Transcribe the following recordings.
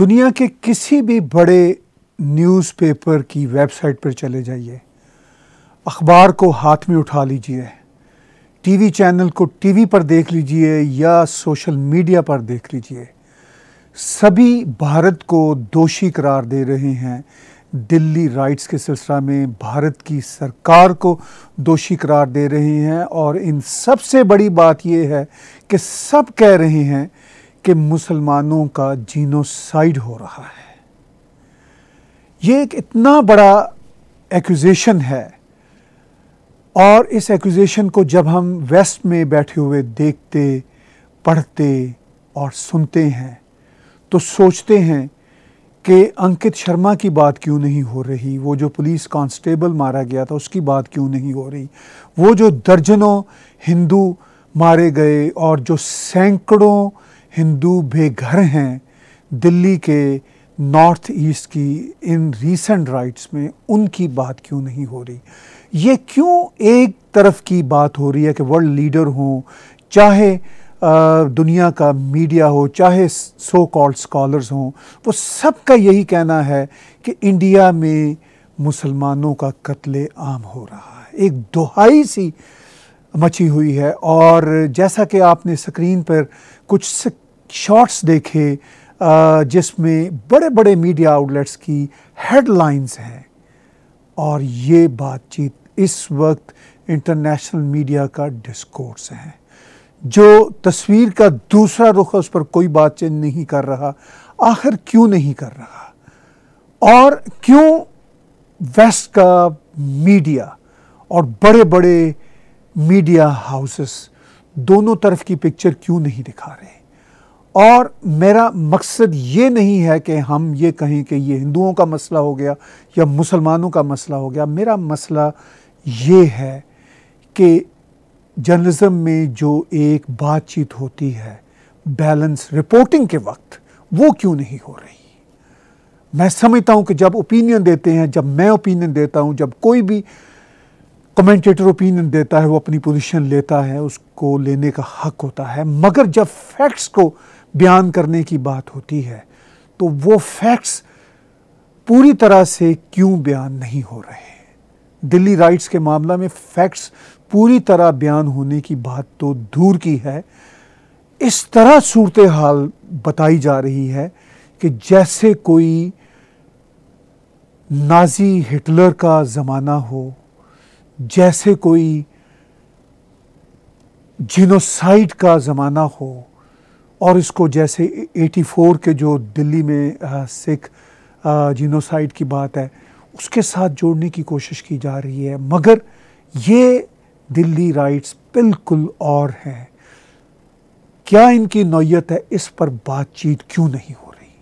दुनिया के किसी भी बड़े न्यूज़पेपर की वेबसाइट पर चले जाइए अखबार को हाथ में उठा लीजिए टीवी चैनल को टीवी पर देख लीजिए या सोशल मीडिया पर देख लीजिए सभी भारत को दोषी करार दे रहे हैं दिल्ली राइट्स के सिलसिला में भारत की सरकार को दोषी करार दे रहे हैं और इन सबसे बड़ी बात यह है कि सब कह रहे हैं कि मुसलमानों का जीनोसाइड हो रहा है ये एक इतना बड़ा एक्यूजेशन है और इस एक्यूजेशन को जब हम वेस्ट में बैठे हुए देखते पढ़ते और सुनते हैं तो सोचते हैं कि अंकित शर्मा की बात क्यों नहीं हो रही वो जो पुलिस कांस्टेबल मारा गया था उसकी बात क्यों नहीं हो रही वो जो दर्जनों हिंदू मारे गए और जो सैकड़ों हिंदू बेघर हैं दिल्ली के नॉर्थ ईस्ट की इन रीसेंट राइट्स में उनकी बात क्यों नहीं हो रही ये क्यों एक तरफ की बात हो रही है कि वर्ल्ड लीडर हों चाहे दुनिया का मीडिया हो चाहे सो कॉल्ड स्कॉलर्स हों वो सबका यही कहना है कि इंडिया में मुसलमानों का कत्ल आम हो रहा है एक दोहाई सी मची हुई है और जैसा कि आपने स्क्रीन पर कुछ शॉर्ट्स देखे जिसमें बड़े बड़े मीडिया आउटलेट्स की हेडलाइंस हैं और ये बातचीत इस वक्त इंटरनेशनल मीडिया का डिस्कोर्स है जो तस्वीर का दूसरा रुख है उस पर कोई बातचीत नहीं कर रहा आखिर क्यों नहीं कर रहा और क्यों वेस्ट का मीडिया और बड़े बड़े मीडिया हाउसेस दोनों तरफ की पिक्चर क्यों नहीं दिखा रहे और मेरा मकसद ये नहीं है कि हम ये कहें कि ये हिंदुओं का मसला हो गया या मुसलमानों का मसला हो गया मेरा मसला ये है कि जर्नलिज़म में जो एक बातचीत होती है बैलेंस रिपोर्टिंग के वक्त वो क्यों नहीं हो रही मैं समझता हूँ कि जब ओपिनियन देते हैं जब मैं ओपिनियन देता हूँ जब कोई भी कमेंटेटर ओपिनियन देता है वो अपनी पोजीशन लेता है उसको लेने का हक होता है मगर जब फैक्ट्स को बयान करने की बात होती है तो वो फैक्ट्स पूरी तरह से क्यों बयान नहीं हो रहे दिल्ली राइट्स के मामला में फैक्ट्स पूरी तरह बयान होने की बात तो दूर की है इस तरह सूरत हाल बताई जा रही है कि जैसे कोई नाजी हिटलर का ज़माना हो जैसे कोई जिनोसाइड का ज़माना हो और इसको जैसे 84 के जो दिल्ली में सिख जिनोसाइड की बात है उसके साथ जोड़ने की कोशिश की जा रही है मगर ये दिल्ली राइट्स बिल्कुल और हैं क्या इनकी नौीयत है इस पर बातचीत क्यों नहीं हो रही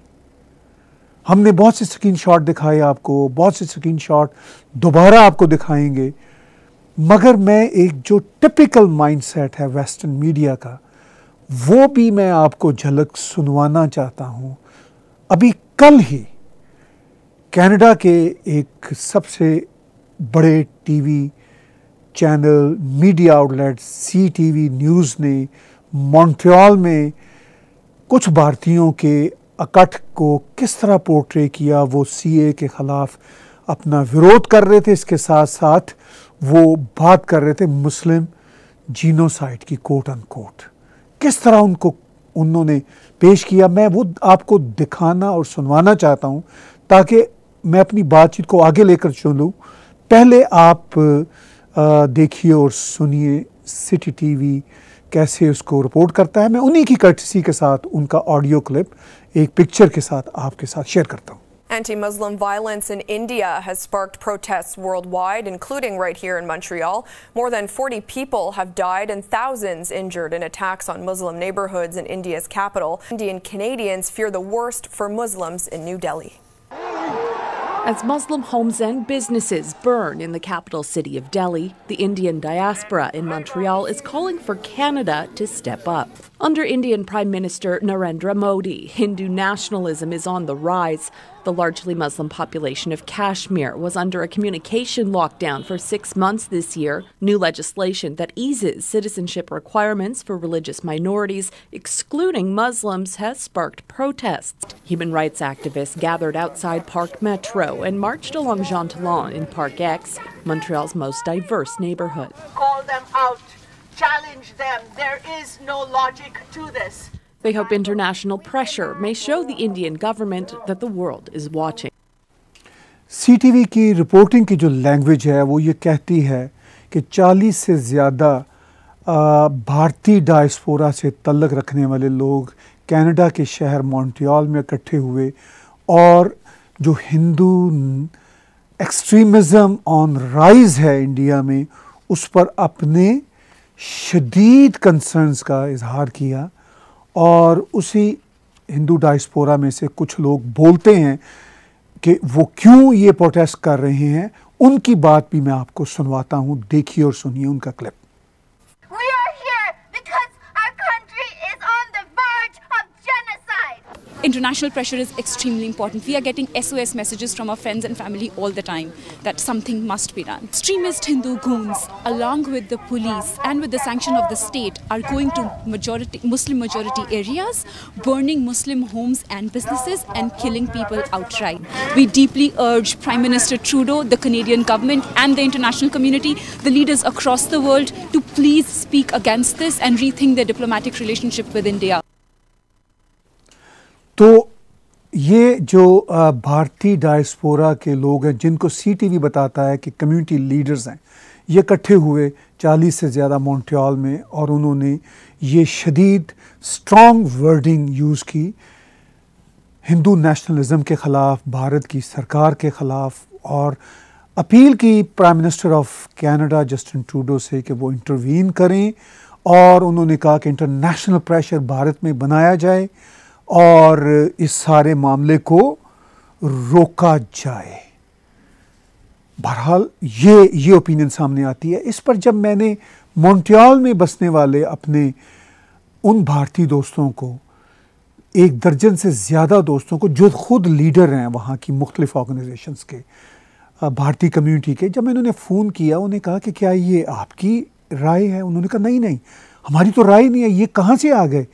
हमने बहुत से स्क्रीन शॉट दिखाए आपको बहुत से स्क्रीन शॉट दोबारा आपको दिखाएंगे मगर मैं एक जो टिपिकल माइंडसेट है वेस्टर्न मीडिया का वो भी मैं आपको झलक सुनवाना चाहता हूँ अभी कल ही कनाडा के एक सबसे बड़े TV channel media outlet C TV news ने मॉन्ट्रियल में कुछ भारतीयों के इकट्ठ को किस तरह पोर्ट्रे किया वो सीए के ख़िलाफ़ अपना विरोध कर रहे थे इसके साथ साथ वो बात कर रहे थे मुस्लिम जीनोसाइड की कोट अनकोट किस तरह उनको उन्होंने पेश किया मैं वो आपको दिखाना और सुनवाना चाहता हूँ ताकि मैं अपनी बातचीत को आगे लेकर चलूँ पहले आप देखिए और सुनिए सिटी टीवी कैसे उसको रिपोर्ट करता है मैं उन्हीं की कर्टसी के साथ उनका ऑडियो क्लिप एक पिक्चर के साथ आपके साथ शेयर करता हूँ Anti-Muslim violence in India has sparked protests worldwide, including right here in Montreal. More than 40 people have died and thousands injured in attacks on Muslim neighborhoods in India's capital. Indian Canadians fear the worst for Muslims in New Delhi. As Muslim homes and businesses burn in the capital city of Delhi, the Indian diaspora in Montreal is calling for Canada to step up. Under Indian Prime Minister Narendra Modi, Hindu nationalism is on the rise. The largely Muslim population of Kashmir was under a communication lockdown for six months this year. New legislation that eases citizenship requirements for religious minorities, excluding Muslims, has sparked protests. Human rights activists gathered outside Parc Metro and marched along Jean Talon in Parc X, Montreal's most diverse neighborhood. Call them out. challenge them. There is no logic to this. They hope international pressure may show the Indian government that the world is watching. CTV की reporting की जो language है वो ये कहती है कि 40 से ज़्यादा भारतीय डायस्पोरा से तल्लक रखने वाले लोग कनाडा के शहर मॉन्ट्रियल में इकट्ठे हुए और जो हिंदू एक्सट्रीमिज़म ऑन राइज है इंडिया में उस पर अपने शदीद कंसर्नस का इजहार किया और उसी हिंदू डाइस्पोरा में से कुछ लोग बोलते हैं कि वो क्यों ये प्रोटेस्ट कर रहे हैं उनकी बात भी मैं आपको सुनवाता हूँ देखिए और सुनिए उनका clip international pressure is extremely important. We are getting SOS messages from our friends and family all the time that something must be done. Extremist Hindu goons, along with the police and with the sanction of the state, are going to majority Muslim majority areas, burning Muslim homes and businesses and killing people outright. We deeply urge Prime Minister Trudeau, the Canadian government and the international community, the leaders across the world to please speak against this and rethink their diplomatic relationship with India. तो ये जो भारतीय diaspora के लोग हैं जिनको C T V बताता है कि कम्युनिटी लीडर्स हैं ये इकट्ठे हुए 40 से ज़्यादा मॉन्ट्रियल में और उन्होंने ये शदीद स्ट्रॉन्ग वर्डिंग यूज़ की हिंदू नेशनलिज्म के ख़िलाफ़ भारत की सरकार के ख़िलाफ़ और अपील की prime minister of Canada Justin Trudeau से कि वो इंटरवीन करें और उन्होंने कहा कि इंटरनेशनल प्रेशर भारत में बनाया जाए और इस सारे मामले को रोका जाए बहरहाल ये ये ओपिनियन सामने आती है इस पर जब मैंने मॉन्ट्रियल में बसने वाले अपने उन भारतीय दोस्तों को एक दर्जन से ज़्यादा दोस्तों को जो खुद लीडर हैं वहाँ की मुख्तलिफ़ ऑर्गेनाइजेशंस के भारतीय कम्युनिटी के जब मैंने उन्हें फ़ोन किया उन्हें कहा कि क्या ये आपकी राय है उन्होंने कहा नहीं नहीं हमारी तो राय नहीं है ये कहाँ से आ गए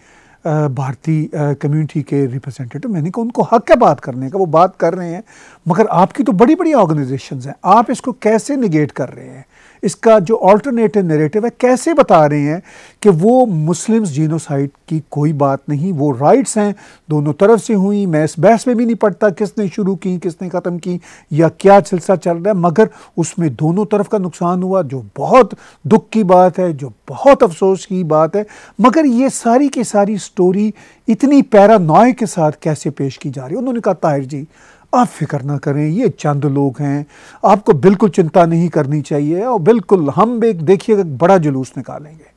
भारतीय कम्युनिटी के रिप्रेजेंटेटिव तो मैंने कहा उनको हक है बात करने का वो बात कर रहे हैं मगर आपकी तो बड़ी बड़ी ऑर्गेनाइजेशंस हैं आप इसको कैसे निगेट कर रहे हैं इसका जो ऑल्टरनेटिव नरेटिव है कैसे बता रहे हैं कि वो मुस्लिम्स जीनोसाइड की कोई बात नहीं वो राइट्स हैं दोनों तरफ से हुई मैं इस बहस में भी नहीं पढ़ता किसने शुरू की किसने ख़त्म की या क्या सिलसिला चल रहा है मगर उसमें दोनों तरफ का नुकसान हुआ जो बहुत दुख की बात है जो बहुत अफसोस की बात है मगर ये सारी की सारी स्टोरी इतनी पैरानॉय के साथ कैसे पेश की जा रही है उन्होंने कहा ताहिर जी आप फिक्र ना करें ये चंद लोग हैं आपको बिल्कुल चिंता नहीं करनी चाहिए और बिल्कुल हम एक देखिएगा बड़ा जुलूस निकालेंगे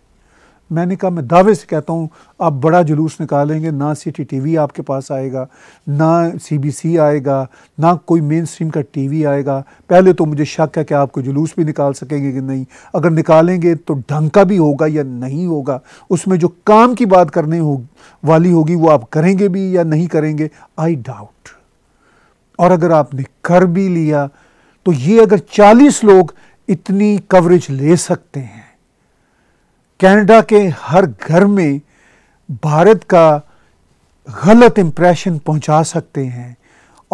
मैंने कहा मैं दावे से कहता हूँ आप बड़ा जुलूस निकालेंगे ना सी टी टी वी आपके पास आएगा ना सी बी सी आएगा ना कोई मेन स्ट्रीम का टी वी आएगा पहले तो मुझे शक है कि आपको जुलूस भी निकाल सकेंगे कि नहीं अगर निकालेंगे तो ढंग का भी होगा या नहीं होगा उसमें जो काम की बात करने हो वाली होगी वो आप करेंगे भी या नहीं करेंगे आई डाउट और अगर आपने कर भी लिया तो ये अगर 40 लोग इतनी कवरेज ले सकते हैं कनाडा के हर घर में भारत का गलत इम्प्रेशन पहुंचा सकते हैं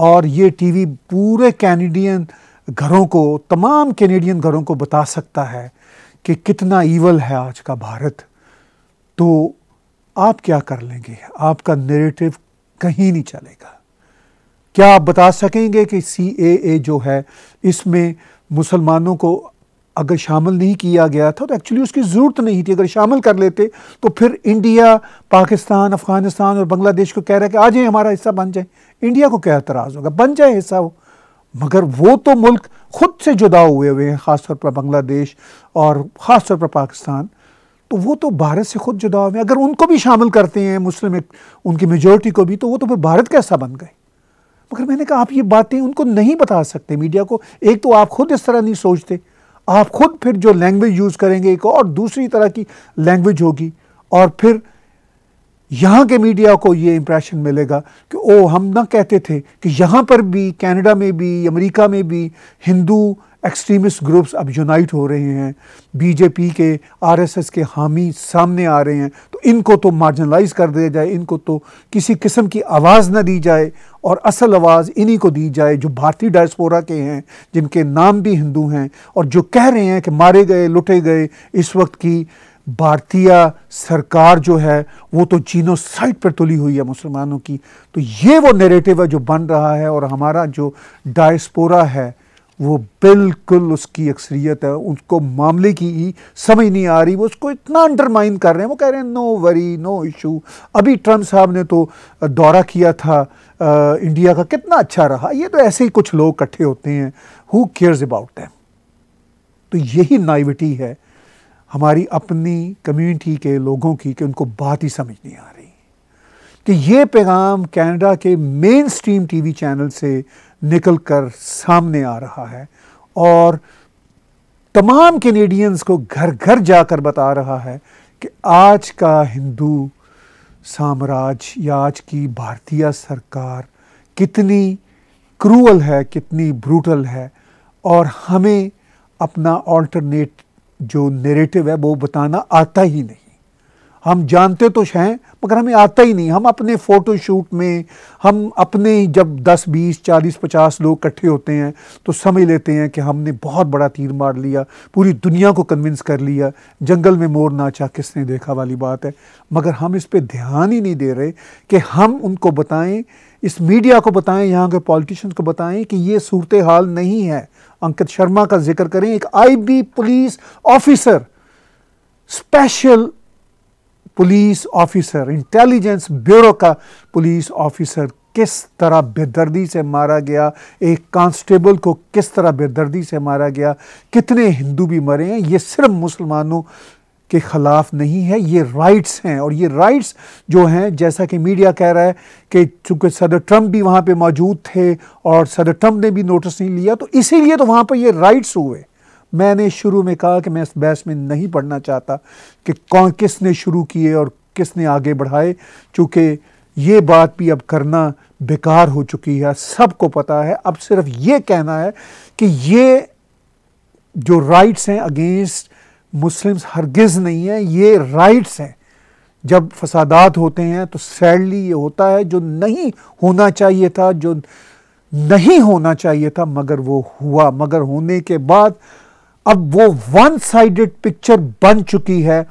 और ये टीवी पूरे कैनेडियन घरों को तमाम कैनेडियन घरों को बता सकता है कि कितना ईवल है आज का भारत तो आप क्या कर लेंगे आपका नेरेटिव कहीं नहीं चलेगा क्या आप बता सकेंगे कि सी ए जो है इसमें मुसलमानों को अगर शामिल नहीं किया गया था तो एक्चुअली उसकी ज़रूरत नहीं थी अगर शामिल कर लेते तो फिर इंडिया पाकिस्तान अफगानिस्तान और बांग्लादेश को कह रहा है कि आ जाए हमारा हिस्सा बन जाए इंडिया को क्या एतराज़ होगा बन जाए हिस्सा वो मगर वो तो मुल्क खुद से जुदा हुए हुए हैं ख़ासतौर पर बांग्लादेश और ख़ास तौर पर पाकिस्तान तो वो तो भारत से खुद जुदा हुए हैं अगर उनको भी शामिल करते हैं मुस्लिम उनकी मेजोरिटी को भी तो वो तो फिर भारत का हिस्सा बन गए मगर मैंने कहा आप ये बातें उनको नहीं बता सकते मीडिया को एक तो आप खुद इस तरह नहीं सोचते आप खुद फिर जो लैंग्वेज यूज़ करेंगे एक और दूसरी तरह की लैंग्वेज होगी और फिर यहाँ के मीडिया को ये इम्प्रेशन मिलेगा कि ओ हम ना कहते थे कि यहाँ पर भी कनाडा में भी अमेरिका में भी हिंदू एक्सट्रीमिस्ट ग्रुप्स अब यूनाइट हो रहे हैं बीजेपी के आरएसएस के हामी सामने आ रहे हैं तो इनको तो मार्जिनलाइज कर दिया जाए इनको तो किसी किस्म की आवाज़ ना दी जाए और असल आवाज़ इन्हीं को दी जाए जो भारतीय डायस्पोरा के हैं जिनके नाम भी हिंदू हैं और जो कह रहे हैं कि मारे गए लुटे गए इस वक्त की भारतीय सरकार जो है वो तो चीनों साइड पर तुली हुई है मुसलमानों की तो ये वो नेरेटिव है जो बन रहा है और हमारा जो डायस्पोरा है वो बिल्कुल उसकी अक्सरियत है उसको मामले की ही समझ नहीं आ रही वो उसको इतना अंडरमाइन कर रहे हैं वो कह रहे हैं नो वरी नो इशू अभी ट्रम्प साहब ने तो दौरा किया था आ, इंडिया का कितना अच्छा रहा ये तो ऐसे ही कुछ लोग इकट्ठे होते हैं हु केयर्स अबाउट दैम तो यही नाइविटी है हमारी अपनी कम्युनिटी के लोगों की कि उनको बात ही समझ नहीं आ रही कि ये पैगाम कनाडा के मेन स्ट्रीम वी चैनल से निकल कर सामने आ रहा है और तमाम कैनेडियंस को घर घर जाकर बता रहा है कि आज का हिंदू साम्राज्य या आज की भारतीय सरकार कितनी क्रूअल है कितनी ब्रूटल है और हमें अपना ऑल्टरनेट जो नेरेटिव है वो बताना आता ही नहीं हम जानते तो हैं मगर हमें आता ही नहीं हम अपने फ़ोटोशूट में हम अपने ही जब 10, 20, 40, 50 लोग इकट्ठे होते हैं तो समझ लेते हैं कि हमने बहुत बड़ा तीर मार लिया पूरी दुनिया को कन्विंस कर लिया जंगल में मोर नाचा किसने देखा वाली बात है मगर हम इस पर ध्यान ही नहीं दे रहे कि हम उनको बताएं इस मीडिया को बताएं यहाँ के पॉलिटिशन को बताएं कि ये सूरत हाल नहीं है अंकित शर्मा का जिक्र करें एक IB police officer special police officer intelligence bureau का पुलिस ऑफिसर किस तरह बेदर्दी से मारा गया एक कांस्टेबल को किस तरह बेदर्दी से मारा गया कितने हिंदू भी मरे हैं ये सिर्फ मुसलमानों के ख़िलाफ़ नहीं है ये राइट्स हैं और ये राइट्स जो हैं जैसा कि मीडिया कह रहा है कि चूंकि सदर ट्रम्प भी वहाँ पे मौजूद थे और सदर ट्रम्प ने भी नोटिस नहीं लिया तो इसीलिए तो वहाँ पर ये राइट्स हुए मैंने शुरू में कहा कि मैं इस बहस में नहीं पढ़ना चाहता कि कौन किसने शुरू किए और किसने आगे बढ़ाए चूँकि ये बात भी अब करना बेकार हो चुकी है सबको पता है अब सिर्फ ये कहना है कि ये जो राइट्स हैं अगेंस्ट मुस्लिम्स हरगिज़ नहीं है ये राइट्स हैं जब फसादात होते हैं तो सैडली ये होता है जो नहीं होना चाहिए था जो नहीं होना चाहिए था मगर वो हुआ मगर होने के बाद अब वो वन साइडेड पिक्चर बन चुकी है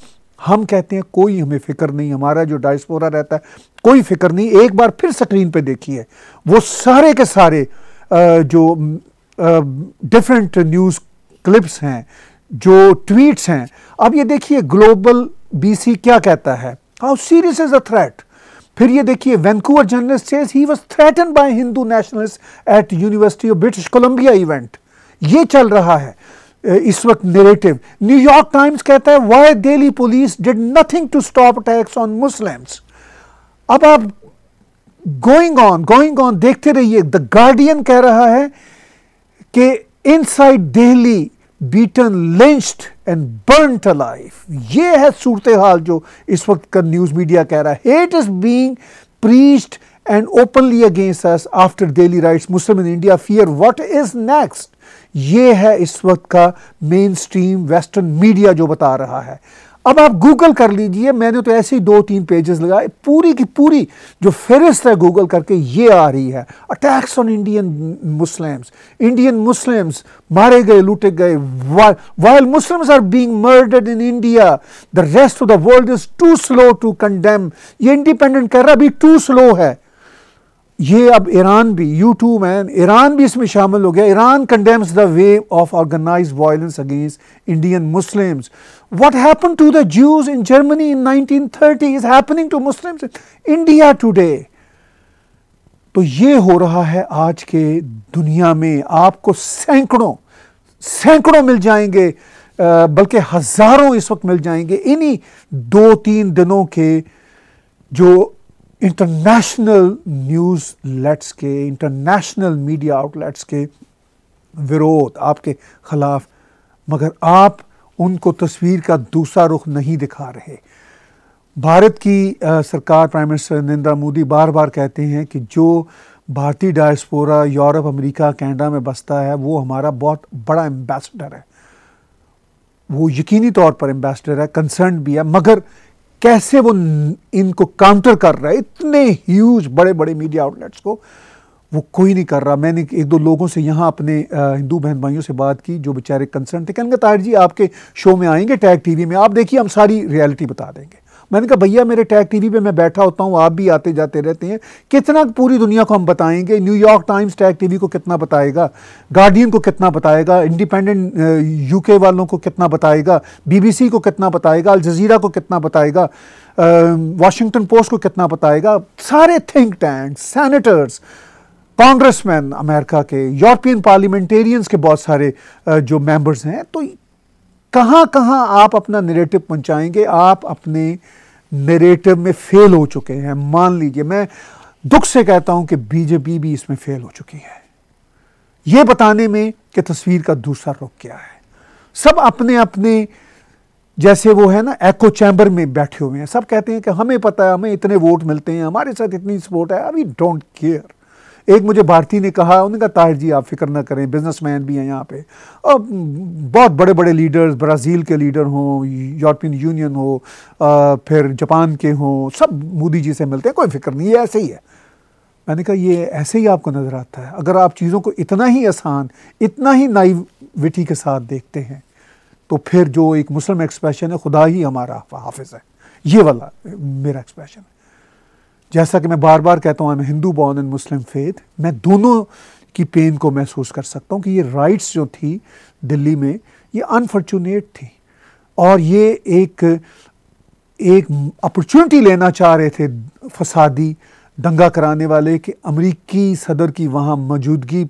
हम कहते हैं कोई हमें फिक्र नहीं हमारा जो डायस्पोरा रहता है कोई फिक्र नहीं एक बार फिर स्क्रीन पे देखिए वो सारे के सारे जो डिफरेंट न्यूज़ क्लिप्स हैं जो ट्वीट्स हैं अब ये देखिए ग्लोबल बीसी क्या कहता है how serious is a threat फिर ये देखिए Vancouver journalist says he was threaten by Hindu nationalist at University of British Columbia event ये चल रहा है इस वक्त नेरेटिव न्यूयॉर्क टाइम्स कहता है Y daily police did nothing to stop attacks on Muslims अब आप गोइंग ऑन गोइंग ऑन देखते रहिए द गार्डियन कह रहा है कि inside Delhi beaten lynched and burned alive ये है सूरत हाल जो इस वक्त का न्यूज़ मीडिया कह रहा है hate is being preached and openly against us after Delhi riots Muslim in India fear what is next ये है इस वक्त का मेन स्ट्रीम वेस्टर्न मीडिया जो बता रहा है अब आप गूगल कर लीजिए मैंने तो ऐसे ही दो तीन पेजेस लगाए पूरी की पूरी जो फहरिस्त है गूगल करके ये आ रही है attacks on Indian Muslims Indian Muslims मारे गए लूटे गए while Muslims are being murdered in India the rest of the world is too slow to condemn ये इंडिपेंडेंट कह रहा अभी टू स्लो है ये अब ईरान भी यू टू मैन ईरान भी इसमें शामिल हो गया Iran condemns the way of organize violence against Indian Muslims what happen to the Jews in Germany in 1930 is happening to Muslims India today तो ये हो रहा है आज के दुनिया में आपको सैकड़ों सैकड़ों मिल जाएंगे बल्कि हज़ारों इस वक्त मिल जाएंगे इन्हीं दो तीन दिनों के जो इंटरनेशनल न्यूज लेट्स के इंटरनेशनल मीडिया आउटलेट्स के विरोध आपके ख़िलाफ़ मगर आप उनको तस्वीर का दूसरा रुख नहीं दिखा रहे भारत की आ, सरकार प्राइम मिनिस्टर नरेंद्र मोदी बार बार कहते हैं कि जो भारतीय डायस्पोरा यूरोप अमेरिका कनाडा में बसता है वो हमारा बहुत बड़ा एम्बेसडर है वो यकीनी तौर पर एम्बेसडर है कंसर्न भी है मगर कैसे वो इनको काउंटर कर रहा है इतने ह्यूज बड़े बड़े मीडिया आउटलेट्स को वो कोई नहीं कर रहा मैंने एक दो लोगों से यहाँ अपने हिंदू बहन भाइयों से बात की जो बेचारे कंसर्न थे कहेंगे ताहिर जी आपके शो में आएंगे टैग टीवी में आप देखिए हम सारी रियलिटी बता देंगे मैंने कहा भैया मेरे टैग टीवी पे मैं बैठा होता हूँ आप भी आते जाते रहते हैं कितना पूरी दुनिया को हम बताएंगे न्यूयॉर्क टाइम्स टैग टीवी को कितना बताएगा गार्डियन को कितना बताएगा इंडिपेंडेंट यूके uh, वालों को कितना बताएगा बीबीसी को कितना बताएगा अलजीरा को कितना बताएगा वाशिंगटन um, पोस्ट को कितना बताएगा सारे think tank senators congressman America के यूरोपियन पार्लियामेंटेरियंस के बहुत सारे uh, जो मेंबर्स हैं तो कहाँ कहाँ आप अपना नेरेटिव पहुँचाएंगे आप अपने नेरेटिव में फेल हो चुके हैं मान लीजिए मैं दुख से कहता हूं कि बीजेपी भी इसमें फेल हो चुकी है यह बताने में कि तस्वीर का दूसरा रुख क्या है सब अपने अपने जैसे वो है ना एको चैम्बर में बैठे हुए हैं सब कहते हैं कि हमें पता है हमें इतने वोट मिलते हैं हमारे साथ इतनी सपोर्ट है अभी डोंट केयर एक मुझे भारती ने कहा उन्होंने कहा ताहिर जी आप फिक्र ना करें बिजनेसमैन भी हैं यहाँ पे और बहुत बड़े बड़े लीडर्स ब्राज़ील के लीडर हों यूरोपियन यूनियन हो फिर जापान के हों सब मोदी जी से मिलते हैं कोई फिक्र नहीं ये ऐसे ही है मैंने कहा ये ऐसे ही आपको नज़र आता है अगर आप चीज़ों को इतना ही आसान इतना ही नाइविटी के साथ देखते हैं तो फिर जो एक मुस्लिम एक्सप्रेशन है खुदा ही हमारा हाफिज़ है ये वाला मेरा एक्सप्रेशन है जैसा कि मैं बार बार कहता हूँ I am Hindu born and Muslim faith मैं दोनों की पेन को महसूस कर सकता हूँ कि ये राइट्स जो थी दिल्ली में ये अनफॉर्चुनेट थी और ये एक एक अपॉर्चुनिटी लेना चाह रहे थे फसादी दंगा कराने वाले कि अमरीकी सदर की वहाँ मौजूदगी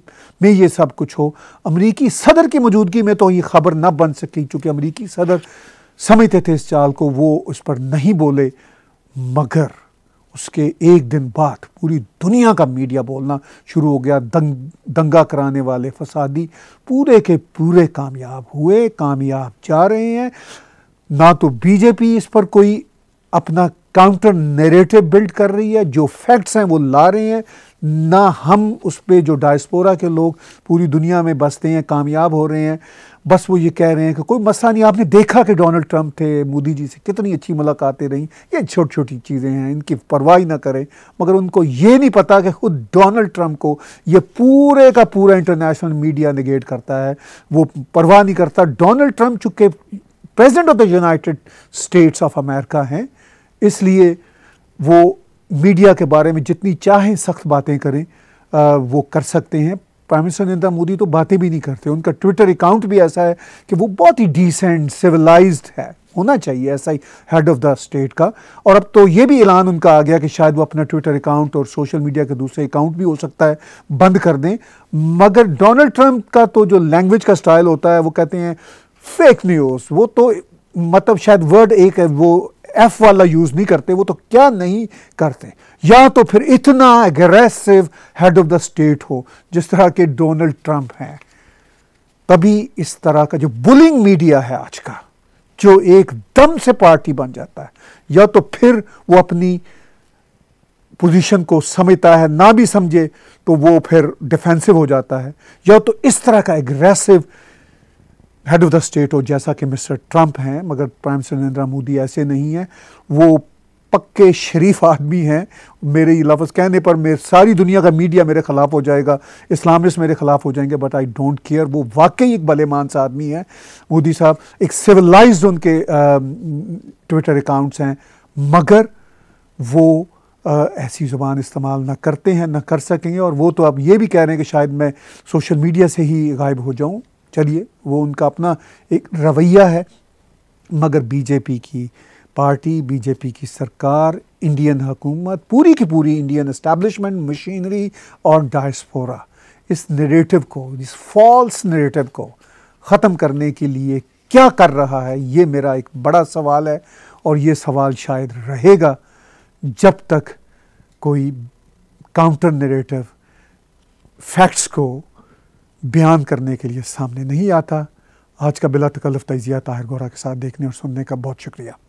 में ये सब कुछ हो अमरीकी सदर की मौजूदगी में तो ये खबर न बन सकी चूँकि अमरीकी सदर समझते थे इस चाल को वो उस पर नहीं बोले मगर उसके एक दिन बाद पूरी दुनिया का मीडिया बोलना शुरू हो गया दंग दंगा कराने वाले फसादी पूरे के पूरे कामयाब हुए कामयाब जा रहे हैं ना तो बीजेपी इस पर कोई अपना काउंटर नेरेटिव बिल्ड कर रही है जो फैक्ट्स हैं वो ला रहे हैं ना हम उस पर जो डायस्पोरा के लोग पूरी दुनिया में बसते हैं कामयाब हो रहे हैं बस वो ये कह रहे हैं कि कोई मसला नहीं आपने देखा कि डोनाल्ड ट्रंप थे मोदी जी से कितनी अच्छी मुलाकातें रहीं ये छोटी छोटी चीज़ें हैं इनकी परवाह ही ना करें मगर उनको ये नहीं पता कि खुद डोनाल्ड ट्रंप को ये पूरे का पूरा इंटरनेशनल मीडिया निगेट करता है वो परवाह नहीं करता डोनाल्ड ट्रंप चूँकि president of the United States of America हैं इसलिए वो मीडिया के बारे में जितनी चाहे सख्त बातें करें आ, वो कर सकते हैं प्राइम मिनिस्टर नरेंद्र मोदी तो बातें भी नहीं करते उनका ट्विटर अकाउंट भी ऐसा है कि वो बहुत ही डिसेंट सिविलाइज्ड है होना चाहिए ऐसा ही हेड ऑफ द स्टेट का और अब तो ये भी ऐलान उनका आ गया कि शायद वो अपना ट्विटर अकाउंट और सोशल मीडिया के दूसरे अकाउंट भी हो सकता है बंद कर दें मगर डोनाल्ड ट्रंप का तो जो लैंग्वेज का स्टाइल होता है वो कहते हैं फेक न्यूज़ वो तो मतलब शायद वर्ड एक है वो एफ वाला यूज़ नहीं करते वो तो क्या नहीं करते या तो फिर इतना aggressive head of the state हो जिस तरह के डोनाल्ड ट्रंप हैं तभी इस तरह का जो बुलिंग मीडिया है आज का जो एकदम से पार्टी बन जाता है या तो फिर वो अपनी पोजीशन को समझता है ना भी समझे तो वो फिर डिफेंसिव हो जाता है या तो इस तरह का aggressive head of the state हो जैसा कि मिस्टर ट्रंप हैं मगर प्राइम मिनिस्टर नरेंद्र मोदी ऐसे नहीं हैं वो पक्के शरीफ आदमी हैं मेरे ये लफ्ज़ कहने पर मेरे सारी दुनिया का मीडिया मेरे ख़िलाफ़ हो जाएगा इस्लामिस्ट मेरे ख़िलाफ़ हो जाएंगे बट आई डोंट केयर वो वाकई एक भले मानस आदमी है मोदी साहब एक सिविलाइज उनके ट्विटर अकाउंट्स हैं मगर वो ऐसी ज़ुबान इस्तेमाल ना करते हैं ना कर सकेंगे और वो तो आप ये भी कह रहे हैं कि शायद मैं सोशल मीडिया से ही गायब हो जाऊँ चलिए वो उनका अपना एक रवैया है मगर बीजेपी की पार्टी बीजेपी की सरकार इंडियन हुकूमत पूरी की पूरी इंडियन इस्टेब्लिशमेंट मशीनरी और डायस्पोरा इस नरेटिव को इस फॉल्स नरेटिव को ख़त्म करने के लिए क्या कर रहा है ये मेरा एक बड़ा सवाल है और ये सवाल शायद रहेगा जब तक कोई काउंटर नरेटिव फैक्ट्स को बयान करने के लिए सामने नहीं आता आज का बिला तकल्फ तजिया ताहिर गोरा के साथ देखने और सुनने का बहुत शुक्रिया